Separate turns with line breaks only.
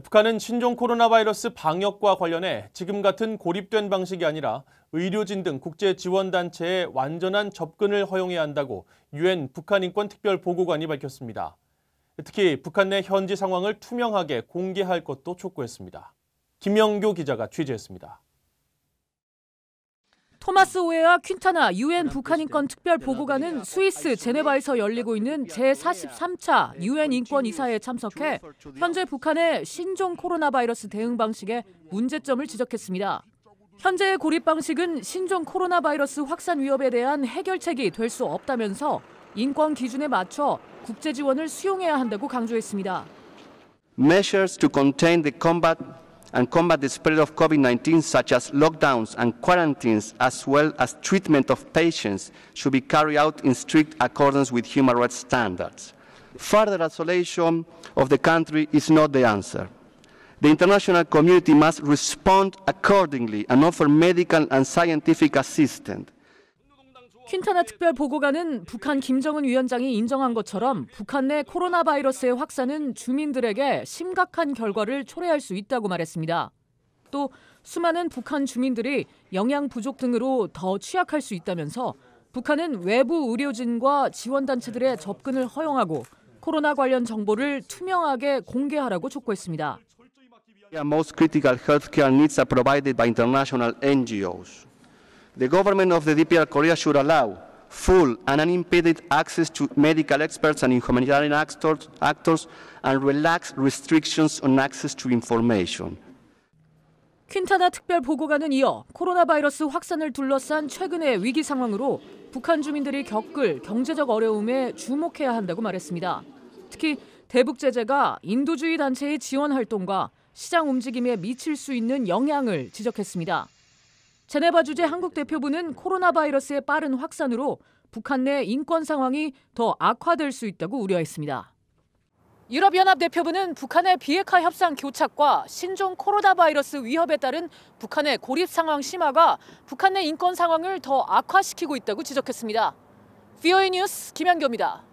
북한은 신종 코로나 바이러스 방역과 관련해 지금 같은 고립된 방식이 아니라 의료진 등 국제 지원 단체에 완전한 접근을 허용해야 한다고 유엔 북한 인권 특별 보고관이 밝혔습니다. 특히 북한 내 현지 상황을 투명하게 공개할 것도 촉구했습니다. 김영교 기자가 취재했습니다.
토마스 오웨와 퀸타나 유엔 네, 북한인권 그렇죠. 특별 네, 보고관은 스위스 제네바에서 열리고 있는 제43차 유엔 인권 이사회에 참석해 현재 북한의 신종 코로나 바이러스 대응 방식에 문제점을 지적했습니다. 현재의 고립 방식은 신종 코로나 바이러스 확산 위협에 대한 해결책이 될 수 없다면서 인권 기준에 맞춰 국제 지원을 수용해야 한다고 강조했습니다.
Measures to contain the combat and combat the spread of COVID-19, such as lockdowns and quarantines, as well as treatment of patients, should be carried out in strict accordance with human rights standards. Further isolation of the country is not the answer. The international community must respond accordingly and offer medical and scientific assistance.
퀸타나 특별 보고관은 북한 김정은 위원장이 인정한 것처럼 북한 내 코로나 바이러스의 확산은 주민들에게 심각한 결과를 초래할 수 있다고 말했습니다. 또 수많은 북한 주민들이 영양 부족 등으로 더 취약할 수 있다면서 북한은 외부 의료진과 지원단체들의 접근을 허용하고 코로나 관련 정보를 투명하게 공개하라고 촉구했습니다.
Most critical healthcare needs are provided by international NGOs. the government of the DPR Korea should allow full and unimpeded access to medical experts and humanitarian actors, actors and relax restrictions on access to information.
퀸타나 특별 보고관은 이어 코로나 바이러스 확산을 둘러싼 최근의 위기 상황으로 북한 주민들이 겪을 경제적 어려움에 주목해야 한다고 말했습니다. 특히 대북 제재가 인도주의 단체의 지원 활동과 시장 움직임에 미칠 수 있는 영향을 지적했습니다. 제네바 주재 한국 대표부는 코로나 바이러스의 빠른 확산으로 북한 내 인권 상황이 더 악화될 수 있다고 우려했습니다. 유럽연합 대표부는 북한의 비핵화 협상 교착과 신종 코로나 바이러스 위협에 따른 북한의 고립 상황 심화가 북한 내 인권 상황을 더 악화시키고 있다고 지적했습니다. 비오이 뉴스 김현교입니다.